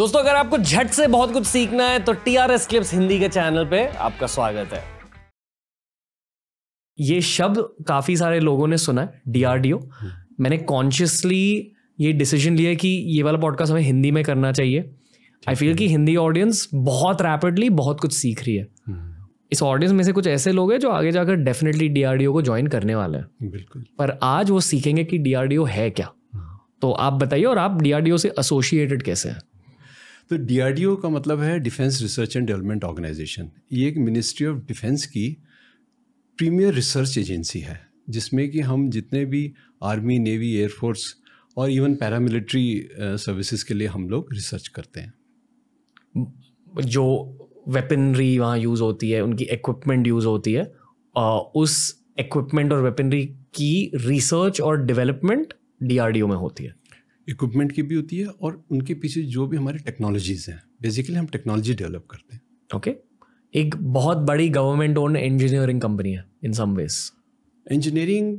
दोस्तों अगर आपको झट से बहुत कुछ सीखना है तो T R S clips Hindi के चैनल पे आपका स्वागत है ये शब्द काफी सारे लोगों ने सुना है डीआरडीओ हम्म। मैंने कॉन्शियसली ये डिसीजन लिया कि ये वाला पॉडकास्ट हमें हिंदी में करना चाहिए आई फील कि हिंदी ऑडियंस बहुत रैपिडली बहुत कुछ सीख रही है हम्म। इस ऑडियंस में से कुछ ऐसे लोग हैं जो आगे जाकर डेफिनेटली डीआरडीओ को ज्वाइन करने वाले हैं बिल्कुल पर आज वो सीखेंगे कि डीआरडीओ है क्या हाँ। तो आप बताइए और आप डीआरडीओ से एसोशिएटेड कैसे हैं तो डी का मतलब है defence research and development organisation ये एक मिनिस्ट्री ऑफ डिफेंस की प्रीमियर रिसर्च एजेंसी है जिसमें कि हम जितने भी आर्मी नेवी एयरफोर्स और इवन पैरामिलिट्री सर्विसेज के लिए हम लोग रिसर्च करते हैं जो वेपनरी वहाँ यूज़ होती है उनकी इक्विपमेंट यूज़ होती है उस इक्विपमेंट और वेपनरी की रिसर्च और डेवलपमेंट डीआरडीओ में होती है इक्विपमेंट की भी होती है और उनके पीछे जो भी हमारी टेक्नोलॉजीज हैं बेसिकली हम टेक्नोलॉजी डेवलप करते हैं ओके okay. एक बहुत बड़ी गवर्नमेंट ओन इंजीनियरिंग कंपनी है इन सम वेज इंजीनियरिंग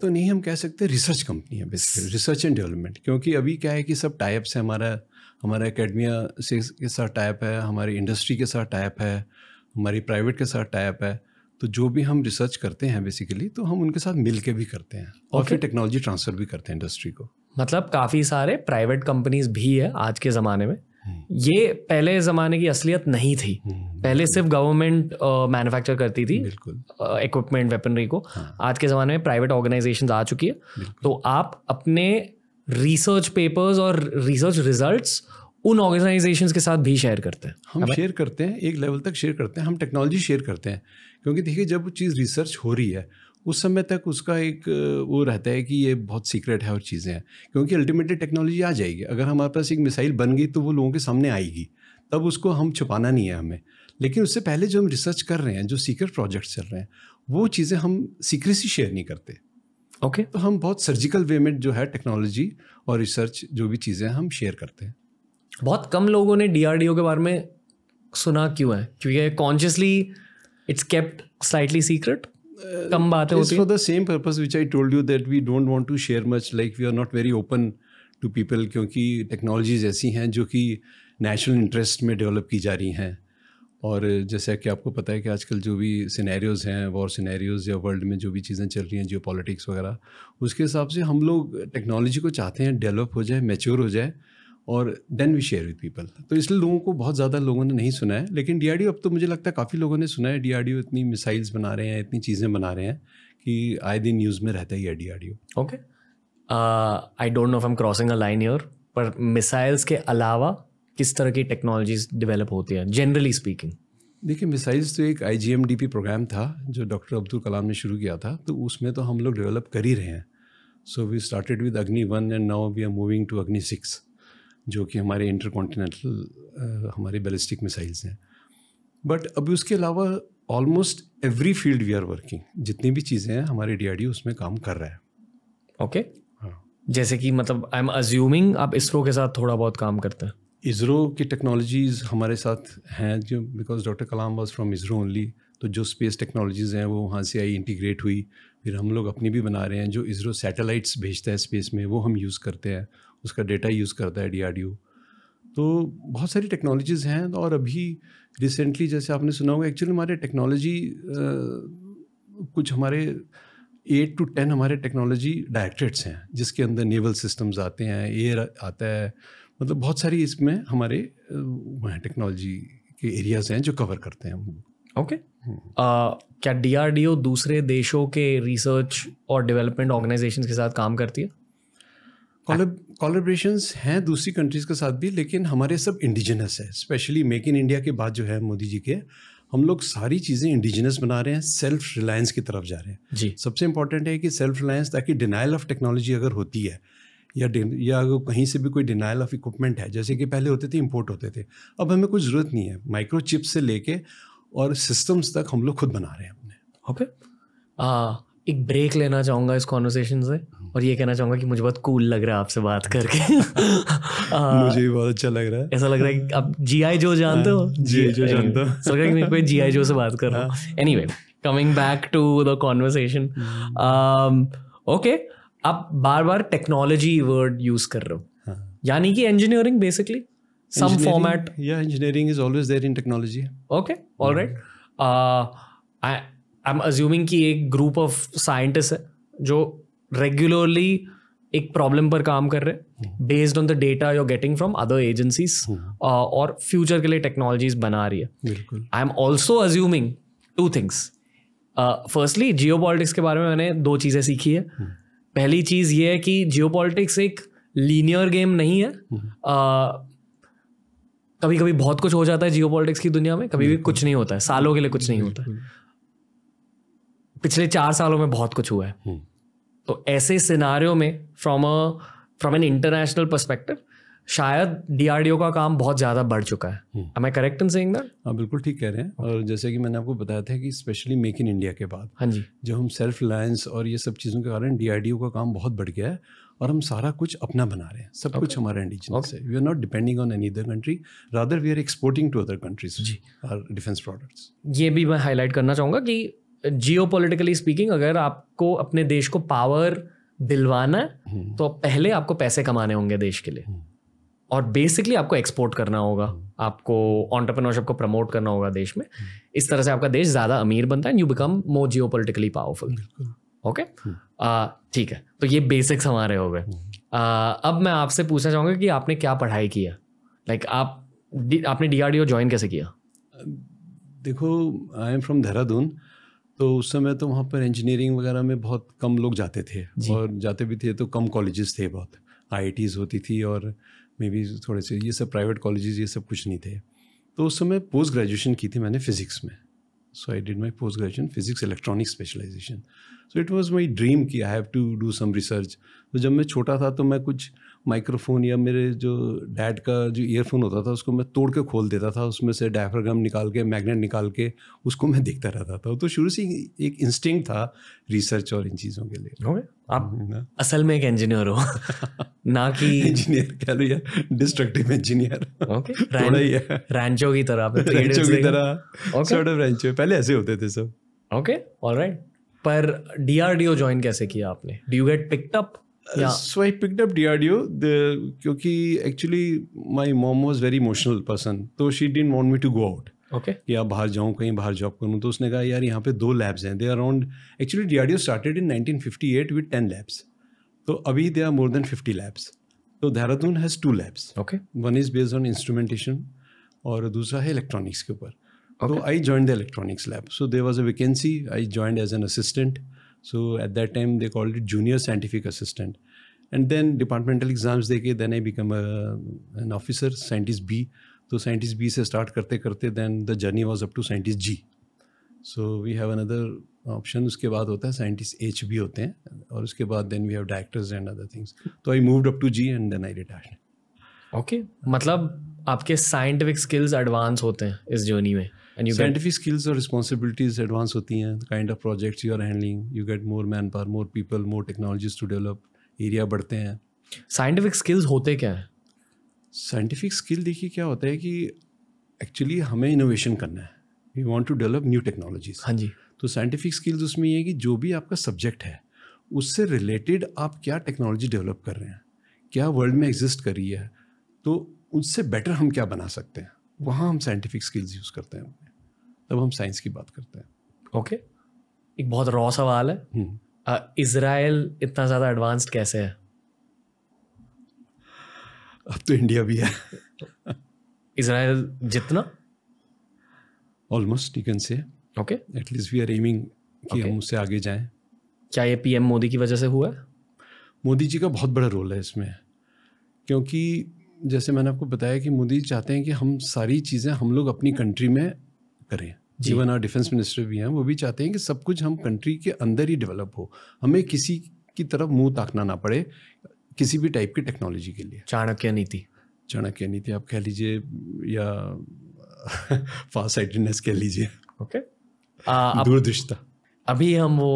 तो नहीं हम कह सकते रिसर्च कंपनी है बेसिकली रिसर्च एंड डेवलपमेंट क्योंकि अभी क्या है कि सब टाइप्स है हमारा हमारा अकेडमिया से के साथ टाइप है हमारी इंडस्ट्री के साथ टाइप है हमारी प्राइवेट के साथ टाइप है तो जो भी हम रिसर्च करते हैं बेसिकली तो हम उनके साथ मिल के भी करते हैं और okay. फिर टेक्नोलॉजी ट्रांसफ़र भी करते हैं इंडस्ट्री को मतलब काफ़ी सारे प्राइवेट कंपनीज भी है आज के ज़माने में हम्म। ये पहले ज़माने की असलियत नहीं थी हम्म, पहले सिर्फ गवर्नमेंट मैन्युफैक्चर करती थी इक्विपमेंट वेपनरी को हाँ। आज के ज़माने में प्राइवेट ऑर्गेनाइजेशन आ चुकी है तो आप अपने रिसर्च पेपर्स और रिसर्च रिजल्ट्स उन ऑर्गेनाइजेशंस के साथ भी शेयर करते हैं हम शेयर करते हैं एक लेवल तक शेयर करते हैं हम टेक्नोलॉजी शेयर करते हैं क्योंकि देखिए जब चीज़ रिसर्च हो रही है उस समय तक उसका एक वो रहता है कि ये बहुत सीक्रेट है और चीज़ें हैं क्योंकि अल्टीमेटली टेक्नोलॉजी आ जाएगी अगर हमारे पास एक मिसाइल बन गई तो वो लोगों के सामने आएगी तब उसको हम छुपाना नहीं है हमें लेकिन उससे पहले जो हम रिसर्च कर रहे हैं जो सीक्रेट प्रोजेक्ट्स चल रहे हैं वो चीज़ें हम सीक्रेसी शेयर नहीं करते ओके okay. तो हम बहुत सर्जिकल वे में जो है टेक्नोलॉजी और रिसर्च जो भी चीज़ें हम शेयर करते हैं बहुत कम लोगों ने डी के बारे में सुना क्यों है क्योंकि consciously it's kept slightly secret Uh, कम बातें होती for the same purpose which I told you that we don't want to share much like we are not very open to people क्योंकि टेक्नोलॉजीज ऐसी हैं जो कि नेशनल इंटरेस्ट में develop की जा रही हैं और जैसा कि आपको पता है कि आजकल जो भी सिनेरियोज़ हैं वॉर सिनेरियोज़ या वर्ल्ड में जो भी चीज़ें चल रही हैं जियो पॉलिटिक्स वगैरह उसके हिसाब से हम लोग टेक्नोलॉजी को चाहते हैं डेवलप हो जाए मेच्योर हो जाए और then we share with people तो इसलिए लोगों को बहुत ज़्यादा लोगों ने नहीं सुना है लेकिन डी अब तो मुझे लगता है काफ़ी लोगों ने सुना है डी इतनी मिसाइल्स बना रहे हैं इतनी चीज़ें बना रहे हैं कि आए दिन न्यूज़ में रहता ही है D okay I don't know if am crossing a line your पर मिसाइल्स के अलावा किस तरह की टेक्नोलॉजीज डेवलप होती हैं जनरली स्पीकिंग देखिए मिसाइल्स तो एक आई प्रोग्राम था जो डॉक्टर अब्दुल कलाम ने शुरू किया था तो उसमें तो हम लोग डेवलप कर ही रहे हैं so we started with Agni one and now we are moving to Agni six जो कि हमारे इंटर कॉन्टीनेंटल हमारे बैलिस्टिक मिसाइल्स हैं बट अभी उसके अलावा almost every field we are working जितनी भी चीज़ें हैं हमारे डी उसमें काम कर रहा है ओके okay. हाँ जैसे कि मतलब आई एम अज्यूमिंग आप इसरो के साथ थोड़ा बहुत काम करते हैं इसरो की टेक्नोलॉजीज़ हमारे साथ हैं जो because doctor Kalam was from ISRO only तो जो स्पेस टेक्नोलॉजीज़ हैं वो वहाँ से आई इंटीग्रेट हुई फिर हम लोग अपनी भी बना रहे हैं जो इसरो सैटेलाइट्स भेजता है स्पेस में वो हम यूज़ करते हैं उसका डेटा यूज़ करता है डी तो बहुत सारी टेक्नोलॉजीज़ हैं और अभी रिसेंटली जैसे आपने सुना होगा एक्चुअली हमारे टेक्नोलॉजी कुछ हमारे एट टू टेन हमारे टेक्नोलॉजी डायरेक्ट्रेट्स हैं जिसके अंदर नेवल सिस्टम्स आते हैं एयर आता है मतलब बहुत सारी इसमें हमारे टेक्नोलॉजी के एरियाज़ हैं जो कवर करते हैं हम ओके okay. uh, क्या डीआरडीओ दूसरे देशों के रिसर्च और डेवलपमेंट ऑर्गेनाइजेशन के साथ काम करती है कॉलेब्रेशंस हैं दूसरी कंट्रीज़ के साथ भी लेकिन हमारे सब इंडिजिनस है स्पेशली मेक इन इंडिया के बाद जो है मोदी जी के हम लोग सारी चीज़ें इंडिजिनस बना रहे हैं सेल्फ रिलायंस की तरफ जा रहे हैं जी सबसे इंपॉर्टेंट है कि सेल्फ रिलायंस ताकि डिनाइल ऑफ टेक्नोलॉजी अगर होती है या या कहीं से भी कोई डिनाइल ऑफ इक्विपमेंट है जैसे कि पहले होते थे इंपोर्ट होते थे अब हमें कोई ज़रूरत नहीं है माइक्रोचिप से लेके और सिस्टम्स तक हम लोग खुद बना रहे हैं अपने ओके okay. एक ब्रेक लेना चाहूँगा इस कॉन्वर्सेशन से और ये कहना चाहूँगा कि मुझे बहुत कूल लग रहा है आपसे बात करके आ, हाँ। मुझे भी बहुत अच्छा लग रहा है ऐसा लग रहा है कि आप जी आई जो जानते हो जी आई जो जानते हो लग रहा है कि मैं जी आई जो से बात कर रहा हूँ anyway coming back to the conversation okay आप बार बार टेक्नोलॉजी वर्ड यूज कर रहे हो हाँ। यानी कि इंजीनियरिंग बेसिकली सम फॉर्मेट या engineering is always there in technology okay alright I am assuming कि एक ग्रुप ऑफ साइंटिस्ट है जो रेगुलरली एक प्रॉब्लम पर काम कर रहे हैं based on the data you getting from other agencies और फ्यूचर के लिए टेक्नोलॉजीज बना रही है बिल्कुल I am also assuming two things firstly geo के बारे में मैंने दो चीज़ें सीखी है hmm. हम्म। पहली चीज़ ये है कि जियो एक लीनियर गेम नहीं है हम्म। uh, कभी कभी बहुत कुछ हो जाता है जियो की दुनिया में कभी भी कुछ नहीं होता है सालों के लिए कुछ नहीं होता है पिछले चार सालों में बहुत कुछ हुआ है हम्म। तो ऐसे सिनारियों में from a from an international perspective शायद डीआरडीओ का काम बहुत ज़्यादा बढ़ चुका है am I correct in saying that हाँ बिल्कुल ठीक कह रहे हैं और जैसे कि मैंने आपको बताया था कि स्पेशली मेक इन इंडिया के बाद हाँ जी जब हम सेल्फ रिलायंस और ये सब चीज़ों के कारण डीआरडीओ का काम बहुत बढ़ गया है और हम सारा कुछ अपना बना रहे हैं सब okay. कुछ हमारे इंडिजिनस okay. है we are not depending on any other country rather we are exporting to other countries ji are defence products ये भी मैं हाईलाइट करना चाहूँगा कि जियो पोलिटिकली स्पीकिंग अगर आपको अपने देश को पावर दिलवाना है हम्म। तो पहले आपको पैसे कमाने होंगे देश के लिए हम्म। और बेसिकली आपको एक्सपोर्ट करना होगा हम्म। आपको ऑन्टरप्रनोरशिप को प्रमोट करना होगा देश में इस तरह से आपका देश ज़्यादा अमीर बनता है you become more geopolitically powerful okay ठीक है तो ये बेसिक्स हमारे हो गए अब मैं आपसे पूछना चाहूँगा कि आपने क्या पढ़ाई किया लाइक like, आप आपने डी आर ज्वाइन कैसे किया देखो आई एम फ्रॉम देहरादून तो उस समय तो वहाँ पर इंजीनियरिंग वगैरह में बहुत कम लोग जाते थे और जाते भी थे तो कम कॉलेजेस थे बहुत आई होती थी और मे बी थोड़े से ये सब प्राइवेट कॉलेजेस ये सब कुछ नहीं थे तो उस समय पोस्ट ग्रेजुएशन की थी मैंने फ़िज़िक्स में So I did my post graduation physics electronics specialization. So it was my dream की I have to do some research. तो जब मैं छोटा था तो मैं कुछ माइक्रोफोन या मेरे जो डैड का जो ईयरफोन होता था उसको मैं तोड़ के खोल देता था उसमें से डायफ्राग्राम निकाल के मैग्नेट निकाल के उसको मैं देखता रहता था तो शुरू से एक इंस्टिंग था रिसर्च और इन चीज़ों के लिए आप हम्म, असल में एक इंजीनियर हो ना कि इंजीनियर कह लो यार डिस्ट्रक्टिव इंजीनियर ओके रैंचो की तरह रैंचो की तरह सॉर्ट ऑफ रैंचो पहले ऐसे होते थे सब ओके ऑलराइट पर डीआरडीओ ज्वाइन कैसे किया आपने do you get picked up so I picked up DRDO क्योंकि actually my mom was very emotional person तो she didn't want me to go out okay okay. या बाहर जाऊँ कहीं बाहर जॉब करूँ तो उसने कहा यार यहाँ पे दो लैब्स हैं they around actually D DRDO started in 1958 with ten labs तो अभी they are more than fifty labs तो Dehradun has two labs okay one is based on instrumentation और दूसरा है इलेक्ट्रॉनिक्स के ऊपर तो I join the electronics lab so they was a vacancy I join as an assistant so at that time they called it junior scientific assistant and then departmental exams दे के then I become an officer scientist B तो scientist B से start करते करते then the journey was up to scientist G so we have another option उसके बाद होता है scientist H भी होते हैं और उसके बाद then we have directors and other things तो I moved up to G and then I retired okay मतलब आपके साइंटिफिक स्किल्स एडवांस होते हैं इस जर्नी में एंड यू साइंटिफिक स्किल्स और रिस्पॉन्सिबिलिटीज एडवांस होती हैं kind of projects you are handling you get more manpower more people more technologies to develop area बढ़ते हैं साइंटिफिक स्किल्स होते क्या हैं साइंटिफिक स्किल देखिए क्या होता है कि एक्चुअली हमें इनोवेशन करना है we want to develop new technologies हाँ जी तो साइंटिफिक स्किल्स उसमें ये है कि जो भी आपका सब्जेक्ट है उससे रिलेटेड आप क्या टेक्नोलॉजी डेवलप कर रहे हैं क्या वर्ल्ड में एग्जिस्ट कर रही है तो उससे बेटर हम क्या बना सकते हैं वहाँ हम साइंटिफिक स्किल्स यूज़ करते हैं तब हम साइंस की बात करते हैं ओके okay. एक बहुत रॉ सवाल है इसराइल हम्म। इतना ज़्यादा एडवांस्ड कैसे है अब तो इंडिया भी है इसराइल जितना almost you can say okay at least we are aiming कि okay. हम उससे आगे जाएं क्या ये पीएम मोदी की वजह से हुआ है मोदी जी का बहुत बड़ा रोल है इसमें क्योंकि जैसे मैंने आपको बताया कि मोदी चाहते हैं कि हम सारी चीज़ें हम लोग अपनी कंट्री में करें जीवन और डिफेंस मिनिस्टर भी हैं वो भी चाहते हैं कि सब कुछ हम कंट्री के अंदर ही डेवलप हो हमें किसी की तरफ मुंह ताकना ना पड़े किसी भी टाइप की टेक्नोलॉजी के लिए चाणक्य नीति चाणक्य नीति आप कह लीजिए या फास्ट साइटेडनेस कह लीजिए ओके दूरदृष्टता अभी हम वो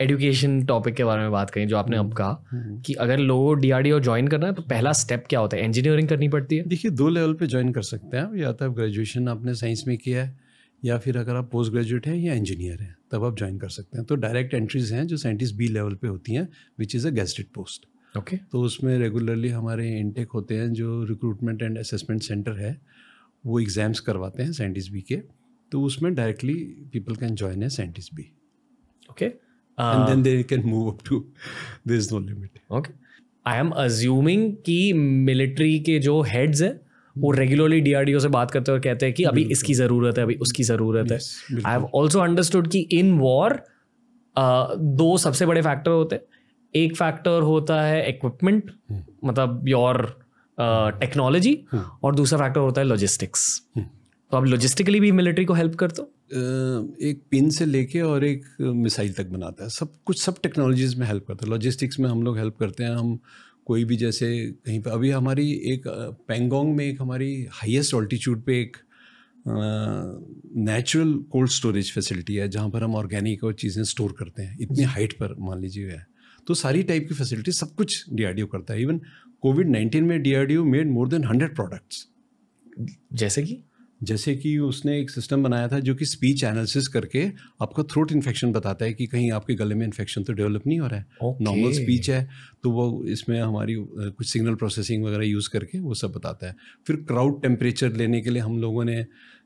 एडुकेशन टॉपिक के बारे में बात करें जो आपने अब हम्म, कहा हम्म। कि अगर लोगों डीआरडीओ ज्वाइन करना है तो पहला स्टेप क्या होता है इंजीनियरिंग करनी पड़ती है देखिए दो लेवल पे ज्वाइन कर सकते हैं या तो आप ग्रेजुएशन आपने साइंस में किया है या फिर अगर आप पोस्ट ग्रेजुएट हैं या इंजीनियर हैं तब आप ज्वाइन कर सकते हैं तो डायरेक्ट एंट्रीज हैं जो साइंटिस्ट बी लेवल पे होती हैं which is a gazetted post okay okay. तो उसमें रेगुलरली हमारे इनटेक होते हैं जो रिक्रूटमेंट एंड असेसमेंट सेंटर है वो एग्ज़ाम्स करवाते हैं साइंटिस बी के तो उसमें डायरेक्टली पीपल कैन ज्वाइन है scientist B okay and then they can move up to this is no limit okay I am assuming कि मिलिट्री के जो हेड्स हैं वो रेगुलरली hmm. डीआरडीओ से बात करते हैं और कहते हैं कि अभी इसकी ज़रूरत है अभी उसकी ज़रूरत है आई हैव ऑल्सो अंडरस्टूड कि इन वॉर uh, दो सबसे बड़े फैक्टर होते हैं एक फैक्टर होता है इक्विपमेंट हम्म। मतलब योर टेक्नोलॉजी uh, हम्म। और दूसरा फैक्टर होता है लॉजिस्टिक्स हम्म। तो आप लॉजिस्टिकली भी मिलिट्री को हेल्प करते हो एक पिन से लेके और एक मिसाइल तक बनाता है सब कुछ सब टेक्नोलॉजीज़ में हेल्प करता है लॉजिस्टिक्स में हम लोग हेल्प करते हैं हम कोई भी जैसे कहीं पर अभी हमारी एक पेंगोंग में एक हमारी हाईएस्ट ऑल्टीट्यूड पे एक नेचुरल कोल्ड स्टोरेज फैसिलिटी है जहाँ पर हम ऑर्गेनिक और चीज़ें स्टोर करते हैं इतनी हाइट पर मान लीजिए है तो सारी टाइप की फैसिलिटी सब कुछ डी करता है इवन कोविड नाइन्टीन में D made more than hundred products जैसे कि जैसे कि उसने एक सिस्टम बनाया था जो कि स्पीच एनालिसिस करके आपका थ्रोट इन्फेक्शन बताता है कि कहीं आपके गले में इन्फेक्शन तो डेवलप नहीं हो रहा है नॉर्मल okay. स्पीच है तो वो इसमें हमारी कुछ सिग्नल प्रोसेसिंग वगैरह यूज़ करके वो सब बताता है फिर क्राउड टेम्परेचर लेने के लिए हम लोगों ने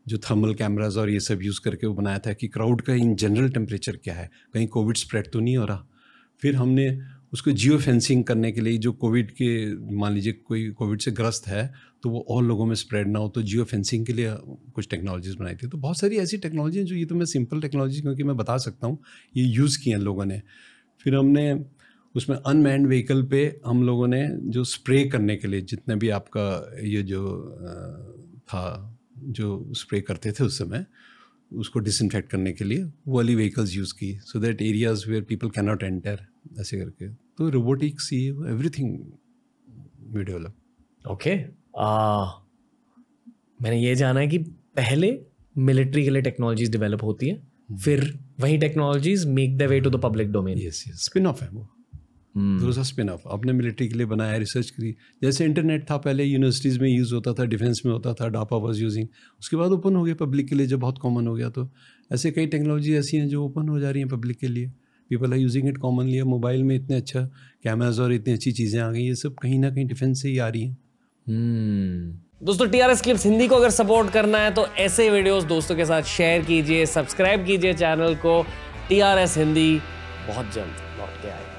जो थर्मल कैमराज और ये सब यूज़ करके वो बनाया था कि क्राउड का इन जनरल टेम्परेचर क्या है कहीं कोविड स्प्रेड तो नहीं हो रहा फिर हमने उसको जियो फेंसिंग करने के लिए जो कोविड के मान लीजिए कोई कोविड से ग्रस्त है तो वो और लोगों में स्प्रेड ना हो तो जियो फेंसिंग के लिए कुछ टेक्नोलॉजीज बनाई थी तो बहुत सारी ऐसी टेक्नोलॉजी हैं जो ये तो मैं सिंपल टेक्नोलॉजी क्योंकि मैं बता सकता हूँ ये यूज़ किए हैं लोगों ने फिर हमने उसमें अनमैंड व्हीकल पे हम लोगों ने जो स्प्रे करने के लिए जितने भी आपका ये जो था जो स्प्रे करते थे उस समय उसको डिसइनफेक्ट करने के लिए वो वाली व्हीकल्स यूज़ की so that areas where people can not enter ऐसे करके तो रोबोटिक्स ये एवरी थिंग डेवलप ओके मैंने ये जाना है कि पहले मिलिट्री के लिए टेक्नोलॉजीज डेवलप होती है हम्म। फिर वही technologies make the way to the public domain yes yes spin off है वो दूसरा स्पिन ऑफ आपने मिलिट्री के लिए बनाया रिसर्च करी जैसे इंटरनेट था पहले यूनिवर्सिटीज़ में यूज़ होता था डिफेंस में होता था डापा वॉज यूजिंग उसके बाद ओपन हो गया पब्लिक के लिए जब बहुत कॉमन हो गया तो ऐसे कई टेक्नोलॉजी ऐसी हैं जो ओपन हो जा रही हैं पब्लिक के लिए people are using it commonly अब मोबाइल में इतने अच्छा कैमराज और इतनी अच्छी चीज़ें आ गई ये सब कहीं ना कहीं डिफेंस से ही आ रही हैं हम्म। दोस्तों T R S clips Hindi को अगर सपोर्ट करना है तो ऐसे वीडियोस दोस्तों के साथ शेयर कीजिए सब्सक्राइब कीजिए चैनल को टी आर एस हिंदी बहुत जल्द लौट के आएगा